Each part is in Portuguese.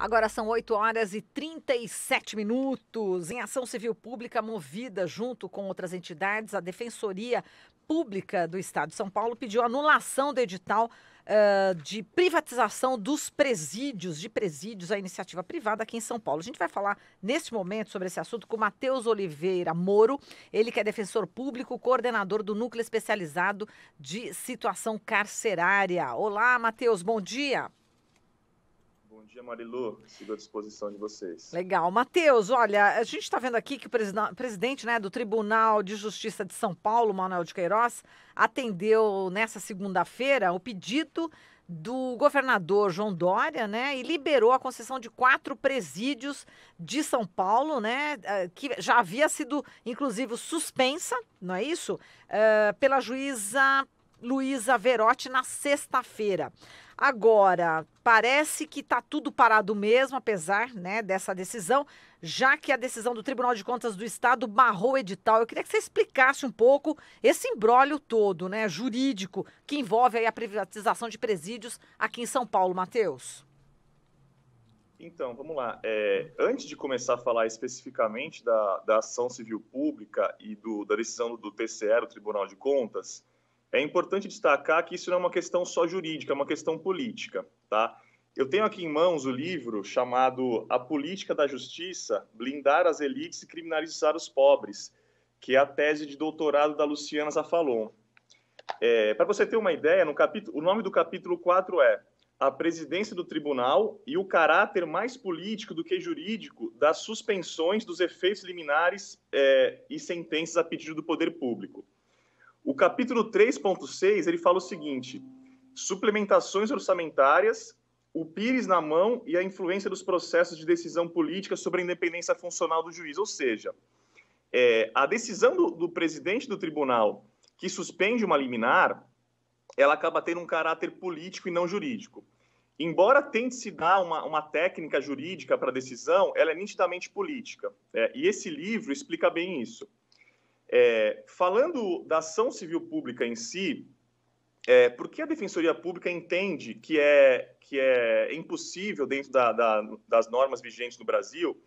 Agora são 8 horas e 37 minutos. Em ação civil pública movida junto com outras entidades, a Defensoria Pública do Estado de São Paulo pediu anulação do edital Uh, de privatização dos presídios, de presídios, a iniciativa privada aqui em São Paulo. A gente vai falar neste momento sobre esse assunto com o Matheus Oliveira Moro, ele que é defensor público, coordenador do Núcleo Especializado de Situação Carcerária. Olá, Matheus, bom dia. Bom dia, Marilu. Sigo à disposição de vocês. Legal. Matheus, olha, a gente está vendo aqui que o presidente né, do Tribunal de Justiça de São Paulo, Manuel de Queiroz, atendeu nessa segunda-feira o pedido do governador João Dória, né, e liberou a concessão de quatro presídios de São Paulo, né, eh, que já havia sido, inclusive, suspensa, não é isso? Uh, pela juíza Luísa Verotti na sexta-feira. Agora, parece que está tudo parado mesmo, apesar né, dessa decisão, já que a decisão do Tribunal de Contas do Estado barrou o edital. Eu queria que você explicasse um pouco esse embrólio todo, né, jurídico, que envolve a privatização de presídios aqui em São Paulo, Matheus. Então, vamos lá. É, antes de começar a falar especificamente da, da ação civil pública e do, da decisão do TCE, o Tribunal de Contas, é importante destacar que isso não é uma questão só jurídica, é uma questão política, tá? Eu tenho aqui em mãos o livro chamado A Política da Justiça: Blindar as Elites e Criminalizar os Pobres, que é a tese de doutorado da Luciana Zafalon. É, Para você ter uma ideia, no capítulo, o nome do capítulo 4 é A Presidência do Tribunal e o Caráter Mais Político do que Jurídico das Suspensões dos Efeitos Liminares é, e Sentenças a Pedido do Poder Público. O capítulo 3.6, ele fala o seguinte: suplementações orçamentárias, o Pires na mão e a influência dos processos de decisão política sobre a independência funcional do juiz. Ou seja, é, a decisão do, do presidente do tribunal que suspende uma liminar, ela acaba tendo um caráter político e não jurídico. Embora tente se dar uma, uma técnica jurídica para a decisão, ela é nitidamente política. É, e esse livro explica bem isso. É, falando da ação civil pública em si, é, por que a Defensoria Pública entende que é, que é impossível, dentro da, da, das normas vigentes no Brasil,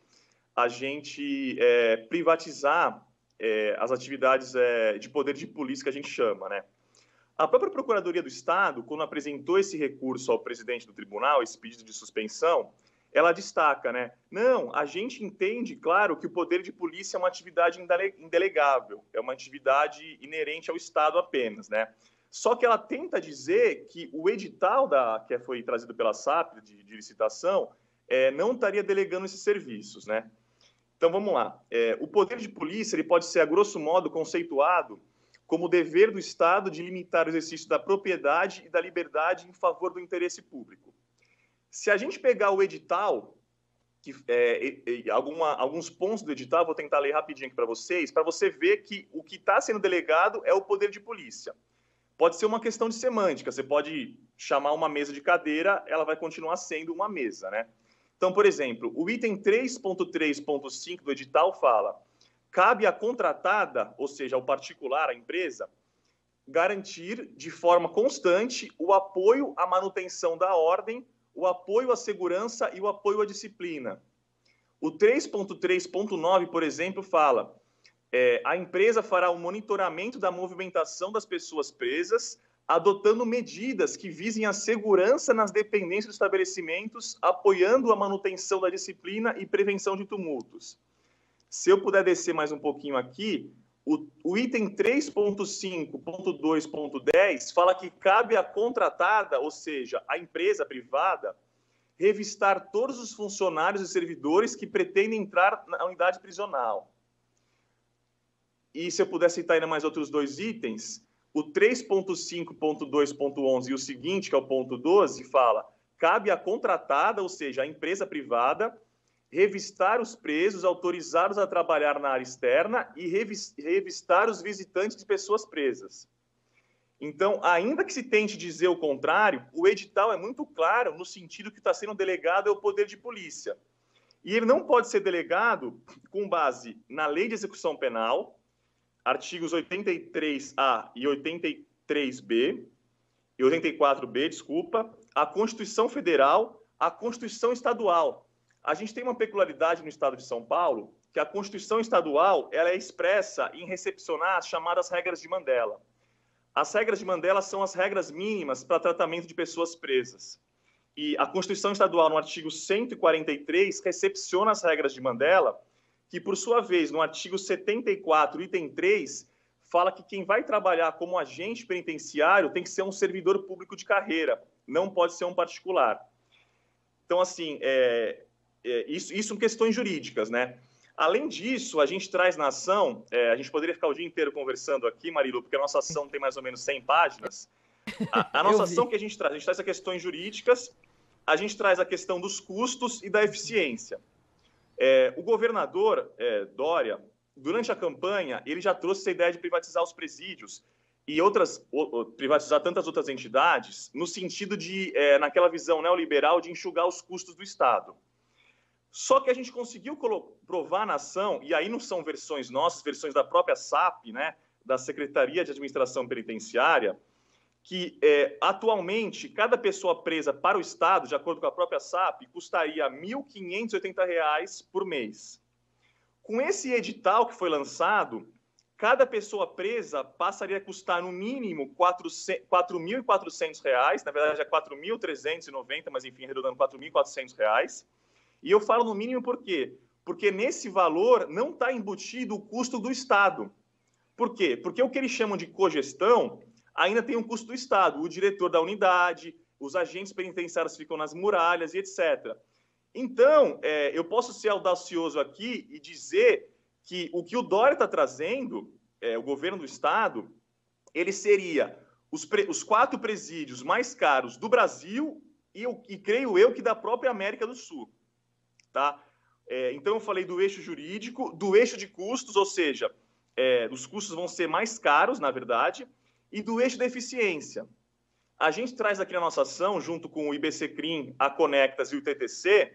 a gente é, privatizar é, as atividades é, de poder de polícia que a gente chama, né? A própria Procuradoria do Estado, quando apresentou esse recurso ao presidente do tribunal, esse pedido de suspensão, ela destaca, né? Não, a gente entende, claro, que o poder de polícia é uma atividade indelegável, é uma atividade inerente ao Estado apenas, né? Só que ela tenta dizer que o edital da, que foi trazido pela SAP de, de licitação é, não estaria delegando esses serviços, né? Então vamos lá. É, o poder de polícia ele pode ser, a grosso modo, conceituado como o dever do Estado de limitar o exercício da propriedade e da liberdade em favor do interesse público. Se a gente pegar o edital, que, é, alguma, alguns pontos do edital, vou tentar ler rapidinho aqui para vocês, para você ver que o que está sendo delegado é o poder de polícia. Pode ser uma questão de semântica, você pode chamar uma mesa de cadeira, ela vai continuar sendo uma mesa, né? Então, por exemplo, o item 3.3.5 do edital fala: cabe à contratada, ou seja, ao particular, à empresa, garantir de forma constante o apoio à manutenção da ordem o apoio à segurança e o apoio à disciplina. O 3.3.9, por exemplo, fala: é, a empresa fará o monitoramento da movimentação das pessoas presas, adotando medidas que visem a segurança nas dependências dos estabelecimentos, apoiando a manutenção da disciplina e prevenção de tumultos. Se eu puder descer mais um pouquinho aqui, o, o item 3.5.2.10 fala que cabe à contratada, ou seja, à empresa privada, revistar todos os funcionários e servidores que pretendem entrar na unidade prisional. E se eu puder citar ainda mais outros dois itens, o 3.5.2.11 e o seguinte, que é o ponto 12, fala: cabe à contratada, ou seja, à empresa privada, revistar os presos autorizados a trabalhar na área externa e revistar os visitantes de pessoas presas. Então, ainda que se tente dizer o contrário, o edital é muito claro no sentido que está sendo delegado é o poder de polícia. E ele não pode ser delegado com base na lei de execução penal, artigos 83A e 83B, e 84B, desculpa, a Constituição Federal, a Constituição Estadual, a gente tem uma peculiaridade no estado de São Paulo, que a Constituição estadual ela é expressa em recepcionar as chamadas regras de Mandela. As regras de Mandela são as regras mínimas para tratamento de pessoas presas. E a Constituição Estadual, no artigo 143, recepciona as regras de Mandela, que, por sua vez, no artigo 74, item 3, fala que quem vai trabalhar como agente penitenciário tem que ser um servidor público de carreira, não pode ser um particular. Então, assim, é, é, isso, isso são questões jurídicas, né? Além disso, a gente traz na ação, é, a gente poderia ficar o dia inteiro conversando aqui, Marilu, porque a nossa ação tem mais ou menos 100 páginas. A, a nossa ação que a gente traz, a gente traz as é questões jurídicas, a gente traz a questão dos custos e da eficiência. É, o governador é, Dória, durante a campanha, ele já trouxe essa ideia de privatizar os presídios e outras, privatizar tantas outras entidades, no sentido de, é, naquela visão neoliberal, de enxugar os custos do Estado. Só que a gente conseguiu provar na ação, e aí não são versões nossas, versões da própria SAP, né, da Secretaria de Administração Penitenciária, que é, atualmente cada pessoa presa para o Estado, de acordo com a própria SAP, custaria R$ 1.580 por mês. Com esse edital que foi lançado, cada pessoa presa passaria a custar no mínimo R$ 4.400, na verdade é R$ 4.390, mas enfim, arredondando R$ 4.400 e eu falo no mínimo por quê? Porque nesse valor não está embutido o custo do Estado. Por quê? Porque o que eles chamam de cogestão ainda tem um custo do Estado, o diretor da unidade, os agentes penitenciários ficam nas muralhas e etc. Então, é, eu posso ser audacioso aqui e dizer que o que o Dória está trazendo, é, o governo do Estado, ele seria os, pre, os quatro presídios mais caros do Brasil e, eu, e creio eu que da própria América do Sul. Tá? É, então, eu falei do eixo jurídico, do eixo de custos, ou seja, é, os custos vão ser mais caros, na verdade, e do eixo da eficiência. A gente traz aqui na nossa ação, junto com o IBC CRIM, a Conectas e o TTC,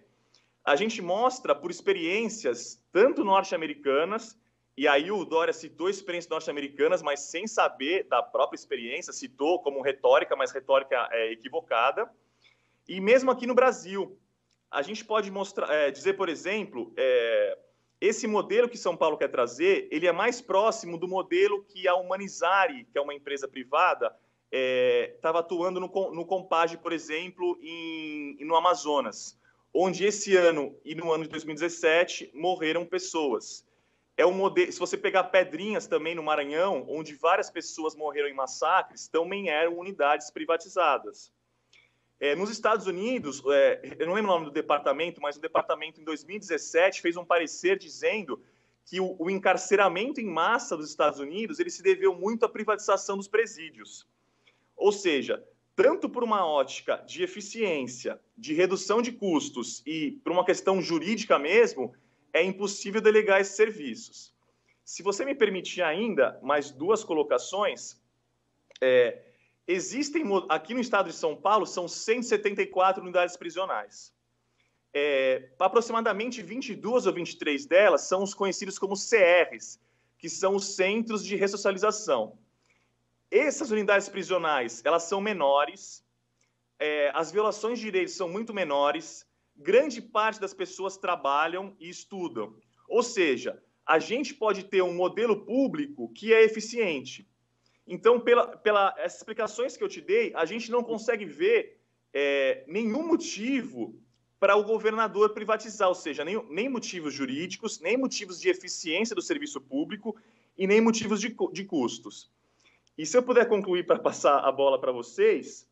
a gente mostra por experiências tanto norte-americanas, e aí o Dória citou experiências norte-americanas, mas sem saber da própria experiência, citou como retórica, mas retórica é, equivocada, e mesmo aqui no Brasil. A gente pode mostrar, é, dizer, por exemplo, é, esse modelo que São Paulo quer trazer, ele é mais próximo do modelo que a Humanizare, que é uma empresa privada, estava é, atuando no, no Compage, por exemplo, em, no Amazonas, onde esse ano e no ano de 2017 morreram pessoas. É um modelo. Se você pegar Pedrinhas também no Maranhão, onde várias pessoas morreram em massacres, também eram unidades privatizadas. É, nos Estados Unidos, é, eu não lembro o nome do departamento, mas o departamento em 2017 fez um parecer dizendo que o, o encarceramento em massa dos Estados Unidos ele se deveu muito à privatização dos presídios. Ou seja, tanto por uma ótica de eficiência, de redução de custos e por uma questão jurídica mesmo, é impossível delegar esses serviços. Se você me permitir ainda mais duas colocações, é, Existem, aqui no estado de São Paulo, são 174 unidades prisionais. É, aproximadamente 22 ou 23 delas são os conhecidos como CRs, que são os Centros de Ressocialização. Essas unidades prisionais, elas são menores, é, as violações de direitos são muito menores, grande parte das pessoas trabalham e estudam. Ou seja, a gente pode ter um modelo público que é eficiente, então, pelas pela, explicações que eu te dei, a gente não consegue ver é, nenhum motivo para o governador privatizar, ou seja, nem, nem, motivos jurídicos, nem motivos de eficiência do serviço público e nem motivos de, de custos. E se eu puder concluir para passar a bola para vocês,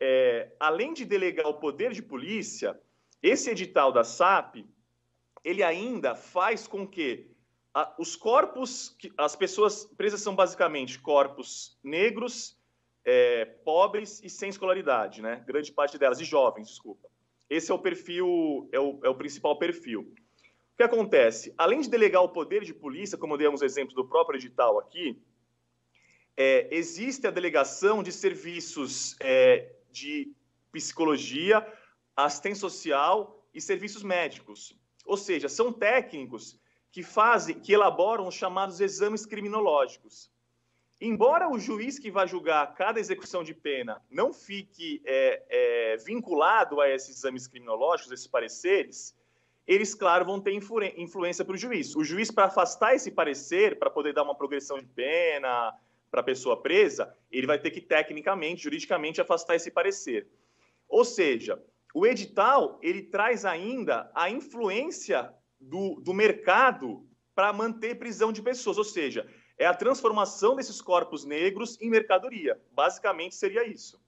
é, além de delegar o poder de polícia, esse edital da SAP, ele ainda faz com que a, os corpos, que, as pessoas presas são basicamente corpos negros, é, pobres e sem escolaridade, né? Grande parte delas, e jovens, desculpa. Esse é o perfil, é o, é o principal perfil. O que acontece? Além de delegar o poder de polícia, como eu dei exemplos do próprio edital aqui, é, existe a delegação de serviços é, de psicologia, assistência social e serviços médicos. Ou seja, são técnicos que fazem, que elaboram os chamados exames criminológicos. Embora o juiz que vai julgar cada execução de pena não fique é, é, vinculado a esses exames criminológicos, esses pareceres, eles, claro, vão ter influência para o juiz. O juiz, para afastar esse parecer, para poder dar uma progressão de pena para a pessoa presa, ele vai ter que, tecnicamente, juridicamente, afastar esse parecer. Ou seja, o edital ele traz ainda a influência do, do mercado para manter prisão de pessoas, ou seja, é a transformação desses corpos negros em mercadoria. Basicamente seria isso.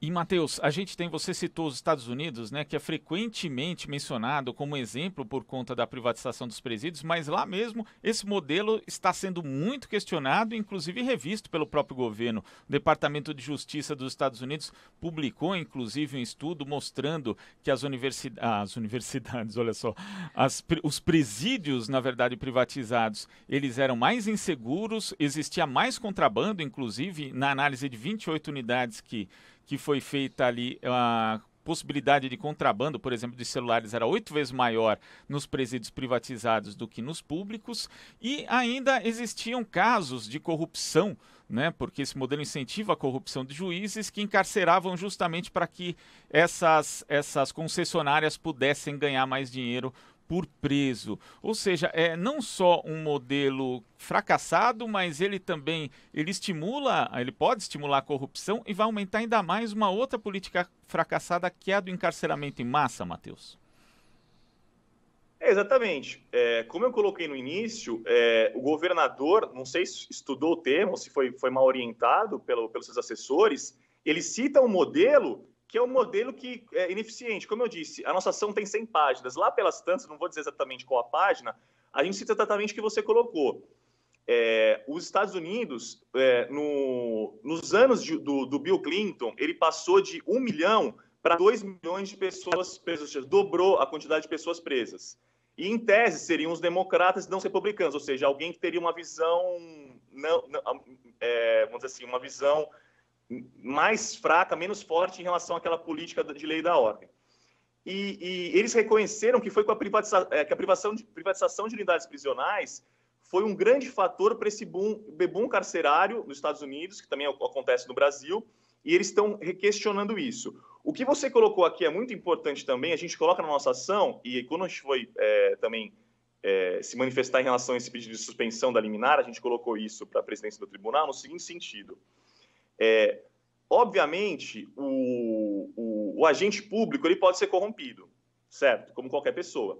E Matheus, a gente tem, você citou os Estados Unidos, né, que é frequentemente mencionado como exemplo por conta da privatização dos presídios, mas lá mesmo esse modelo está sendo muito questionado, inclusive revisto pelo próprio governo. O Departamento de Justiça dos Estados Unidos publicou, inclusive, um estudo mostrando que as, universi as universidades, olha só, as, os presídios, na verdade, privatizados, eles eram mais inseguros, existia mais contrabando, inclusive, na análise de 28 unidades que que foi feita ali, a possibilidade de contrabando, por exemplo, de celulares era oito vezes maior nos presídios privatizados do que nos públicos, e ainda existiam casos de corrupção né, porque esse modelo incentiva a corrupção de juízes que encarceravam justamente para que essas, essas concessionárias pudessem ganhar mais dinheiro por preso. Ou seja, é não só um modelo fracassado, mas ele também ele estimula, ele pode estimular a corrupção e vai aumentar ainda mais uma outra política fracassada que é a do encarceramento em massa, Matheus. É, exatamente. É, como eu coloquei no início, é, o governador, não sei se estudou o tema ou se foi, foi mal orientado pelo, pelos seus assessores, ele cita um modelo que é um modelo que é ineficiente. Como eu disse, a nossa ação tem 100 páginas. Lá pelas tantas, não vou dizer exatamente qual a página, a gente cita exatamente o que você colocou. É, os Estados Unidos, é, no, nos anos de, do, do, Bill Clinton, ele passou de 1 milhão para 2 milhões de pessoas presas, seja, dobrou a quantidade de pessoas presas. E, em tese, seriam os democratas e não os republicanos, ou seja, alguém que teria uma visão, não, não é, vamos dizer assim, uma visão mais fraca, menos forte em relação àquela política de lei da ordem. E, e eles reconheceram que foi com a, privatiza é, que a privação de, privatização de unidades prisionais foi um grande fator para esse boom, bebum carcerário nos Estados Unidos, que também acontece no Brasil, e eles estão questionando isso. O que você colocou aqui é muito importante também, a gente coloca na nossa ação, e quando a gente foi é, também é, se manifestar em relação a esse pedido de suspensão da liminar, a gente colocou isso para a presidência do tribunal no seguinte sentido. É, obviamente, o, o, o, agente público ele pode ser corrompido, certo? Como qualquer pessoa.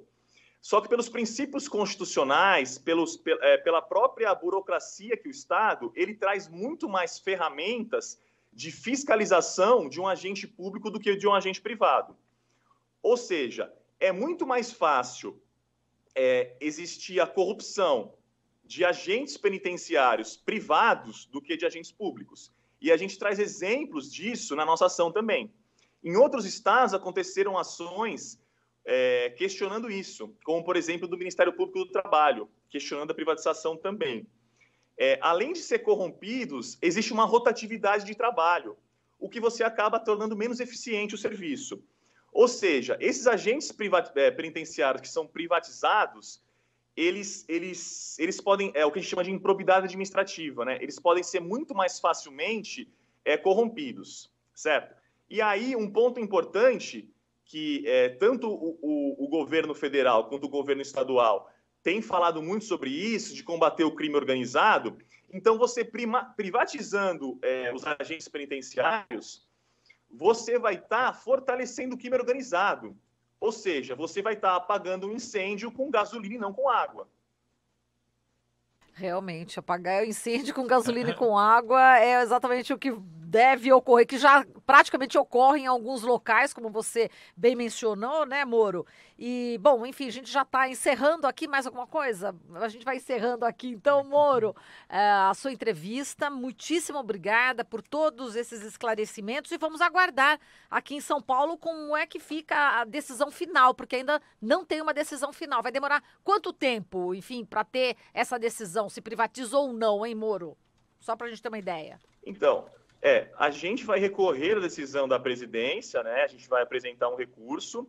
Só que pelos princípios constitucionais, pelos, é, pela própria burocracia que o Estado, ele traz muito mais ferramentas de fiscalização de um agente público do que de um agente privado. Ou seja, é muito mais fácil é, existir a corrupção de agentes penitenciários privados do que de agentes públicos. E a gente traz exemplos disso na nossa ação também. Em outros estados aconteceram ações é, questionando isso, como por exemplo do Ministério Público do Trabalho, questionando a privatização também. É, além de ser corrompidos, existe uma rotatividade de trabalho, o que você acaba tornando menos eficiente o serviço. Ou seja, esses agentes é, penitenciários que são privatizados, eles, eles, eles podem, é o que a gente chama de improbidade administrativa, né? Eles podem ser muito mais facilmente é, corrompidos, certo? E aí, um ponto importante que é, tanto o, o, o governo federal quanto o governo estadual tem falado muito sobre isso, de combater o crime organizado. Então, você prima, privatizando é, os agentes penitenciários, você vai estar tá fortalecendo o crime organizado. Ou seja, você vai estar apagando um incêndio com gasolina e não com água. Realmente, apagar o incêndio com gasolina e com água é exatamente o que deve ocorrer, que já praticamente ocorre em alguns locais, como você bem mencionou, né, Moro? E, bom, enfim, a gente já está encerrando aqui mais alguma coisa? A gente vai encerrando aqui. Então, Moro, é, a sua entrevista, muitíssimo obrigada por todos esses esclarecimentos e vamos aguardar aqui em São Paulo como é que fica a decisão final, porque ainda não tem uma decisão final. Vai demorar quanto tempo, enfim, para ter essa decisão, se privatizou ou não, hein, Moro? Só para a gente ter uma ideia. Então, é, a gente vai recorrer à decisão da presidência, né? A gente vai apresentar um recurso.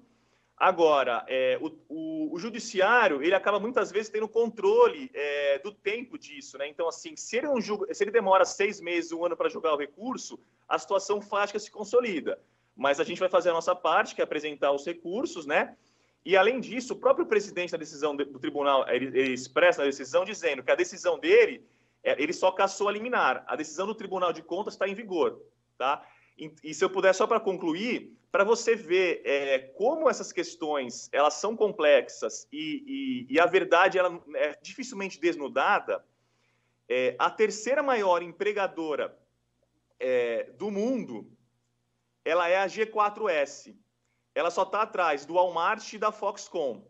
Agora, é, o, o, o, judiciário ele acaba muitas vezes tendo controle é, do tempo disso, né? Então, assim, se ele, não julga, se ele demora seis meses, um ano para julgar o recurso, a situação fática é se consolida. Mas a gente vai fazer a nossa parte, que é apresentar os recursos, né? E além disso, o próprio presidente da decisão do tribunal ele, ele expressa a decisão dizendo que a decisão dele é, ele só cassou a liminar. A decisão do Tribunal de Contas está em vigor, tá? E, e, se eu puder só para concluir, para você ver é, como essas questões elas são complexas e, e, e a verdade ela é dificilmente desnudada, é, a terceira maior empregadora é, do mundo, ela é a G4S. Ela só está atrás do Walmart e da Foxconn.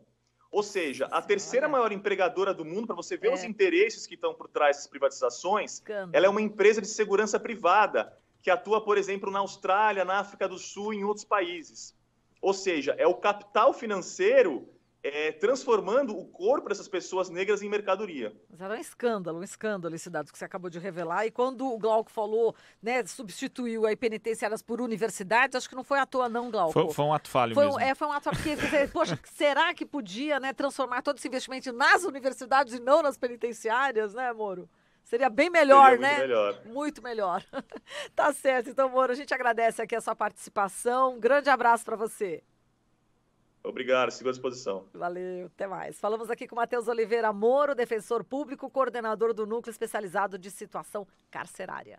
Ou seja, a terceira maior empregadora do mundo, para você ver é. os interesses que estão por trás dessas privatizações, ela é uma empresa de segurança privada que atua, por exemplo, na Austrália, na África do Sul e em outros países. Ou seja, é o capital financeiro é, transformando o corpo dessas pessoas negras em mercadoria. Mas era um escândalo, um escândalo esse dado que você acabou de revelar. E quando o Glauco falou, né, substituiu aí penitenciárias por universidades, acho que não foi à toa não, Glauco. Foi, foi um ato falho foi, mesmo. É, foi um ato falho, porque, poxa, será que podia né, transformar todo esse investimento nas universidades e não nas penitenciárias, né, Moro? Seria bem melhor, Seria né? Melhor. Muito melhor. tá certo, então, Moro, a gente agradece aqui a sua participação. Um grande abraço para você. Obrigado, sigo à disposição. Valeu, até mais. Falamos aqui com Matheus Oliveira Moro, defensor público, coordenador do Núcleo Especializado de Situação Carcerária.